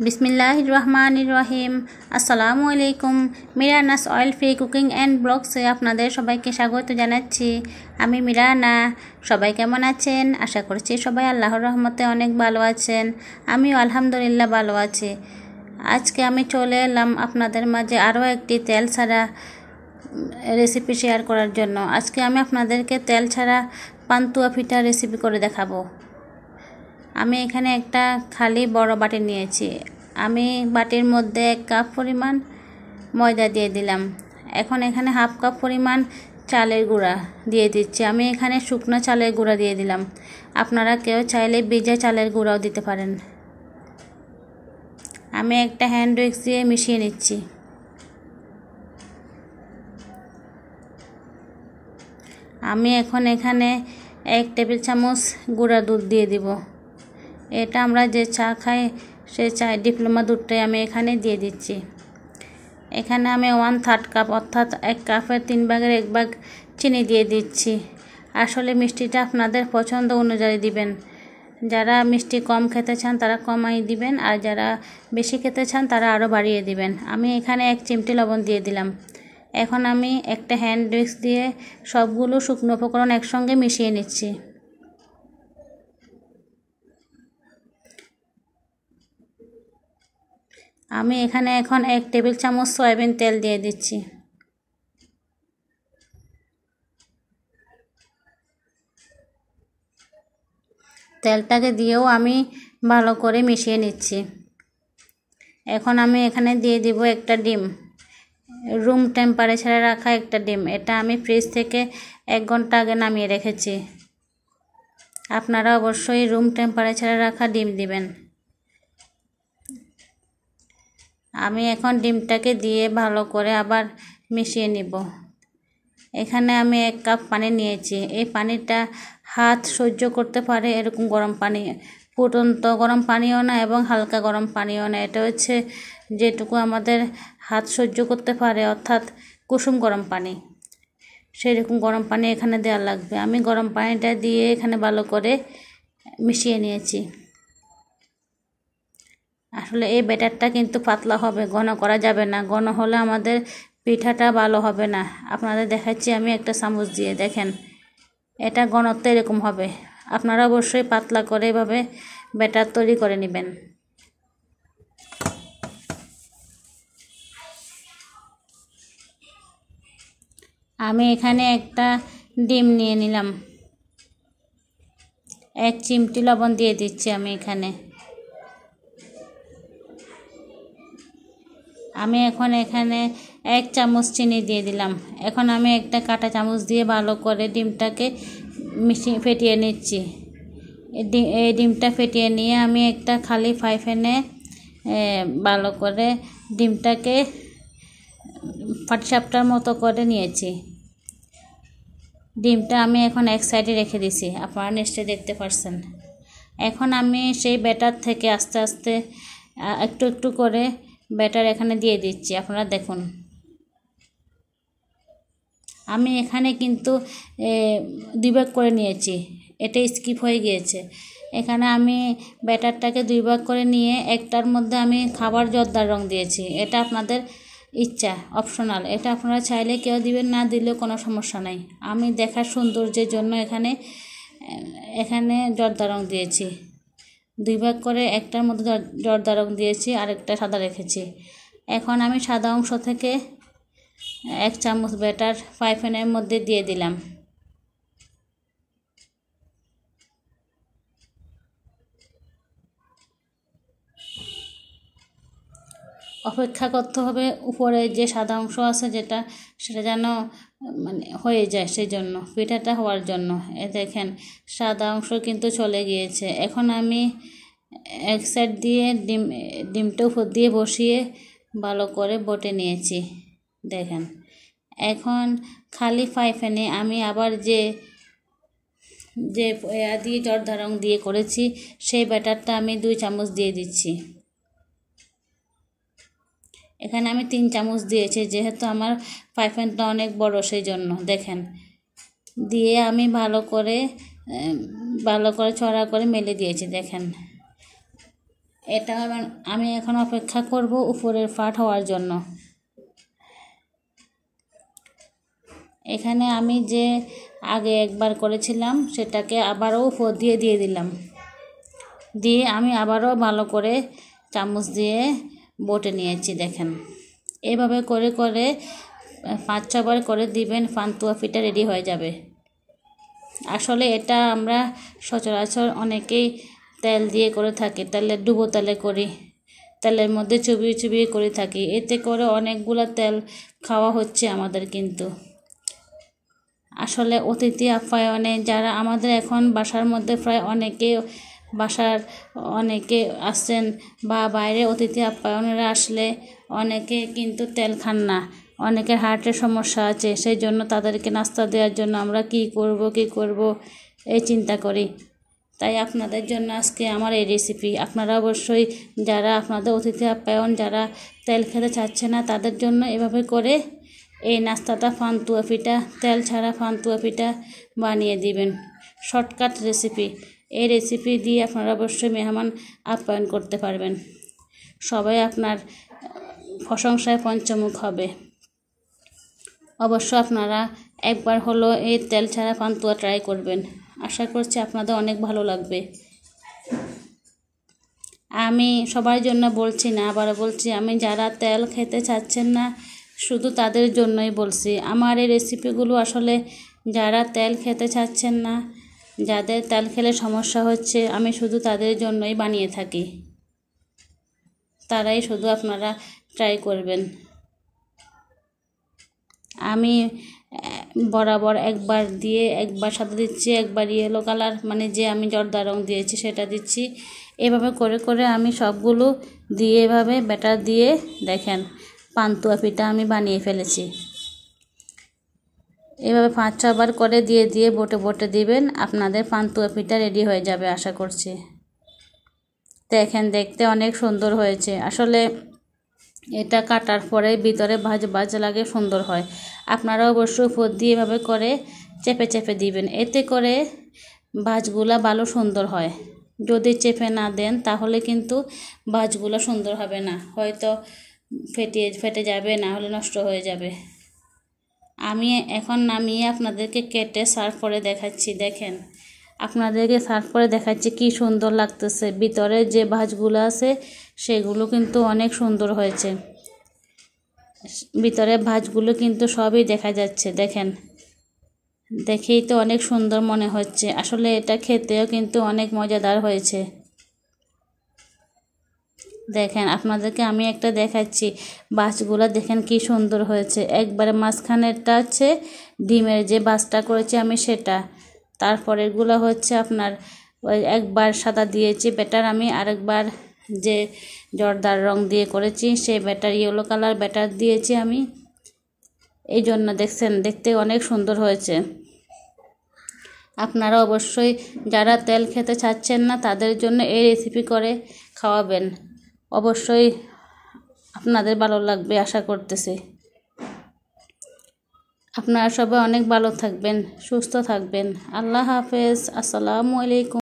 রহমান बिसमीम् আসসালামু আলাইকুম মিরানাস অয়েল ফ্রি কুকিং অ্যান্ড ব্লগসে আপনাদের সবাইকে স্বাগত জানাচ্ছি আমি মিরানা সবাই কেমন আছেন আশা করছি সবাই আল্লাহর রহমতে অনেক ভালো আছেন আমিও আলহামদুলিল্লাহ ভালো আছি আজকে আমি চলে এলাম আপনাদের মাঝে আরও একটি তেল ছাড়া রেসিপি শেয়ার করার জন্য আজকে আমি আপনাদেরকে তেল ছাড়া পান্তুয়া পিঠা রেসিপি করে দেখাবো আমি এখানে একটা খালি বড় বাটি নিয়েছি আমি বাটির মধ্যে এক কাপ পরিমাণ ময়দা দিয়ে দিলাম এখন এখানে হাফ কাপ পরিমাণ চালের গুঁড়া দিয়ে দিচ্ছি আমি এখানে শুকনো চালের গুঁড়া দিয়ে দিলাম আপনারা কেউ চাইলে ভিজা চালের গুঁড়াও দিতে পারেন আমি একটা হ্যান্ড উইক্স দিয়ে মিশিয়ে নিচ্ছি আমি এখন এখানে এক টেবিল চামচ গুঁড়া দুধ দিয়ে দিব এটা আমরা যে চা খাই সে চায়ের ডিপ্লোমা দুধটাই আমি এখানে দিয়ে দিচ্ছি এখানে আমি ওয়ান থার্ড কাপ অর্থাৎ এক কাপের তিন ভাগের এক ভাগ চিনি দিয়ে দিচ্ছি আসলে মিষ্টিটা আপনাদের পছন্দ অনুযায়ী দিবেন যারা মিষ্টি কম খেতে চান তারা কমাই দিবেন আর যারা বেশি খেতে চান তারা আরও বাড়িয়ে দিবেন আমি এখানে এক চিমটি লবণ দিয়ে দিলাম এখন আমি একটা হ্যান্ড উইক্স দিয়ে সবগুলো শুকনো উপকরণ একসঙ্গে মিশিয়ে নিচ্ছি আমি এখানে এখন এক টেবিল চামচ সয়াবিন তেল দিয়ে দিচ্ছি তেলটাকে দিয়েও আমি ভালো করে মিশিয়ে নিচ্ছি এখন আমি এখানে দিয়ে দিব একটা ডিম রুম টেম্পারেচারে রাখা একটা ডিম এটা আমি ফ্রিজ থেকে এক ঘন্টা আগে নামিয়ে রেখেছি আপনারা অবশ্যই রুম টেম্পারেচারে রাখা ডিম দিবেন আমি এখন ডিমটাকে দিয়ে ভালো করে আবার মিশিয়ে নিব এখানে আমি এক কাপ পানি নিয়েছি এই পানিটা হাত সহ্য করতে পারে এরকম গরম পানি ফুটন্ত গরম পানিও না এবং হালকা গরম পানিও না এটা হচ্ছে যেটুকু আমাদের হাত সহ্য করতে পারে অর্থাৎ কুসুম গরম পানি সেরকম গরম পানি এখানে দেওয়া লাগবে আমি গরম পানিটা দিয়ে এখানে ভালো করে মিশিয়ে নিয়েছি আসলে এই ব্যাটারটা কিন্তু পাতলা হবে ঘন করা যাবে না ঘন হলে আমাদের পিঠাটা ভালো হবে না আপনাদের দেখাচ্ছি আমি একটা চামচ দিয়ে দেখেন এটা ঘনত্ব এরকম হবে আপনারা অবশ্যই পাতলা করে এভাবে ব্যাটার তৈরি করে নেবেন আমি এখানে একটা ডিম নিয়ে নিলাম এক চিমটি লবণ দিয়ে দিচ্ছি আমি এখানে আমি এখন এখানে এক চামচ চিনি দিয়ে দিলাম এখন আমি একটা কাঁটা চামচ দিয়ে ভালো করে ডিমটাকে মিশিয়ে ফেটিয়ে নিচ্ছি এই ডিমটা ফেটিয়ে নিয়ে আমি একটা খালি ফ্রাই প্যানে ভালো করে ডিমটাকে ফাটসাপটার মতো করে নিয়েছি ডিমটা আমি এখন এক সাইডে রেখে দিছি আপনারা নিশ্চয়ই দেখতে পারছেন এখন আমি সেই ব্যাটার থেকে আস্তে আস্তে একটু একটু করে ব্যাটার এখানে দিয়ে দিচ্ছি আপনারা দেখুন আমি এখানে কিন্তু দুই ভাগ করে নিয়েছি এটা স্কিপ হয়ে গিয়েছে এখানে আমি ব্যাটারটাকে দুই ভাগ করে নিয়ে একটার মধ্যে আমি খাবার জর্দার রং দিয়েছি এটা আপনাদের ইচ্ছা অপশনাল এটা আপনারা চাইলে কেউ দিবেন না দিলেও কোনো সমস্যা নাই আমি দেখার সৌন্দর্যের জন্য এখানে এখানে জর্দা রং দিয়েছি দুই ভাগ করে একটার মধ্যে জর্দা রং দিয়েছি আর একটা সাদা রেখেছি এখন আমি সাদা অংশ থেকে এক চামচ ব্যাটার ফাইফেনের মধ্যে দিয়ে দিলাম অপেক্ষা করতে হবে উপরে যে সাদা অংশ আছে যেটা সেটা যেন মানে হয়ে যায় সেই জন্য পিঠাটা হওয়ার জন্য এ দেখেন সাদা অংশ কিন্তু চলে গিয়েছে এখন আমি এক সাইড দিয়ে ডিম ডিমটা উপর দিয়ে বসিয়ে ভালো করে বটে নিয়েছি দেখেন এখন খালি ফাইফেনে আমি আবার যে যে দিয়ে জর্দা দিয়ে করেছি সেই ব্যাটারটা আমি দুই চামচ দিয়ে দিচ্ছি এখানে আমি তিন চামচ দিয়েছি যেহেতু আমার পাইফেনটা অনেক বড় সেই জন্য দেখেন দিয়ে আমি ভালো করে ভালো করে ছড়া করে মেলে দিয়েছি দেখেন এটা আমি এখন অপেক্ষা করব উপরের ফাট হওয়ার জন্য এখানে আমি যে আগে একবার করেছিলাম সেটাকে আবারও উপর দিয়ে দিয়ে দিলাম দিয়ে আমি আবারও ভালো করে চামচ দিয়ে বোটে নিয়েছি দেখেন এভাবে করে করে পাঁচ ছবার করে দিবেন ফান্তুয়া পিঠা রেডি হয়ে যাবে আসলে এটা আমরা সচরাচর অনেকেই তেল দিয়ে করে থাকি তেলে ডুবো তেলে করি তেলের মধ্যে চুবিয়ে চুবিয়ে করে থাকি এতে করে অনেকগুলো তেল খাওয়া হচ্ছে আমাদের কিন্তু আসলে অতিথি আপ্যায়নে যারা আমাদের এখন বাসার মধ্যে প্রায় অনেকে বাসার অনেকে আসছেন বা বাইরে অতিথি আপ্যায়নেরা আসলে অনেকে কিন্তু তেল খান না অনেকের হার্টের সমস্যা আছে সেই জন্য তাদেরকে নাস্তা দেওয়ার জন্য আমরা কি করব কি করব এই চিন্তা করি তাই আপনাদের জন্য আজকে আমার এই রেসিপি আপনারা অবশ্যই যারা আপনাদের অতিথি আপ্যায়ন যারা তেল খেতে চাচ্ছে না তাদের জন্য এভাবে করে এই নাস্তাটা ফান্তুয়া পিঠা তেল ছাড়া ফান্তুয়া পিঠা বানিয়ে দিবেন শর্টকাট রেসিপি এই রেসিপি দিয়ে আপনারা অবশ্যই মেহমান আপ্যায়ন করতে পারবেন সবাই আপনার প্রশংসায় পঞ্চমুখ হবে অবশ্য আপনারা একবার হলো এই তেল ছাড়া পান্তুয়া ট্রাই করবেন আশা করছি আপনাদের অনেক ভালো লাগবে আমি সবার জন্য বলছি না আবার বলছি আমি যারা তেল খেতে চাচ্ছেন না শুধু তাদের জন্যই বলছি আমার এই রেসিপিগুলো আসলে যারা তেল খেতে চাচ্ছেন না যাদের তাল খেলে সমস্যা হচ্ছে আমি শুধু তাদের জন্যই বানিয়ে থাকি তারাই শুধু আপনারা ট্রাই করবেন আমি বরাবর একবার দিয়ে একবার সাদা দিচ্ছি একবার ইয়েলো কালার মানে যে আমি জর্দা রং দিয়েছি সেটা দিচ্ছি এভাবে করে করে আমি সবগুলো দিয়ে এভাবে ব্যাটার দিয়ে দেখেন পান্তুয়া পিঠা আমি বানিয়ে ফেলেছি এভাবে পাঁচ ছবার করে দিয়ে দিয়ে বোটে বোটে দিবেন আপনাদের পান্তুয়া পিঠা রেডি হয়ে যাবে আশা করছি দেখেন দেখতে অনেক সুন্দর হয়েছে আসলে এটা কাটার পরে ভিতরে ভাজ ভাজ লাগে সুন্দর হয় আপনারা অবশ্যই উপর দিয়ে এভাবে করে চেপে চেপে দিবেন এতে করে ভাজগুলা ভালো সুন্দর হয় যদি চেপে না দেন তাহলে কিন্তু ভাজগুলো সুন্দর হবে না হয়তো ফেটিয়ে ফেটে যাবে না হলে নষ্ট হয়ে যাবে আমি এখন নামিয়ে আপনাদেরকে কেটে সার্ভ করে দেখাচ্ছি দেখেন আপনাদেরকে সার্ভ করে দেখাচ্ছি কি সুন্দর লাগতেছে ভিতরে যে ভাজগুলো আছে সেগুলো কিন্তু অনেক সুন্দর হয়েছে ভিতরে ভাজগুলো কিন্তু সবই দেখা যাচ্ছে দেখেন দেখেই তো অনেক সুন্দর মনে হচ্ছে আসলে এটা খেতেও কিন্তু অনেক মজাদার হয়েছে দেখেন আপনাদেরকে আমি একটা দেখাচ্ছি বাসগুলো দেখেন কি সুন্দর হয়েছে একবারে মাঝখানেরটা আছে ডিমের যে বাসটা করেছি আমি সেটা তারপরেরগুলো হচ্ছে আপনার ওই একবার সাদা দিয়েছি বেটার আমি আরেকবার যে জর্দার রং দিয়ে করেছি সেই ব্যাটার ইয়েলো কালার ব্যাটার দিয়েছি আমি এই জন্য দেখছেন দেখতে অনেক সুন্দর হয়েছে আপনারা অবশ্যই যারা তেল খেতে চাচ্ছেন না তাদের জন্য এই রেসিপি করে খাওয়াবেন অবশ্যই আপনাদের ভালো লাগবে আশা করতেছি আপনারা সবাই অনেক ভালো থাকবেন সুস্থ থাকবেন আল্লাহ হাফেজ আসসালামু আলাইকুম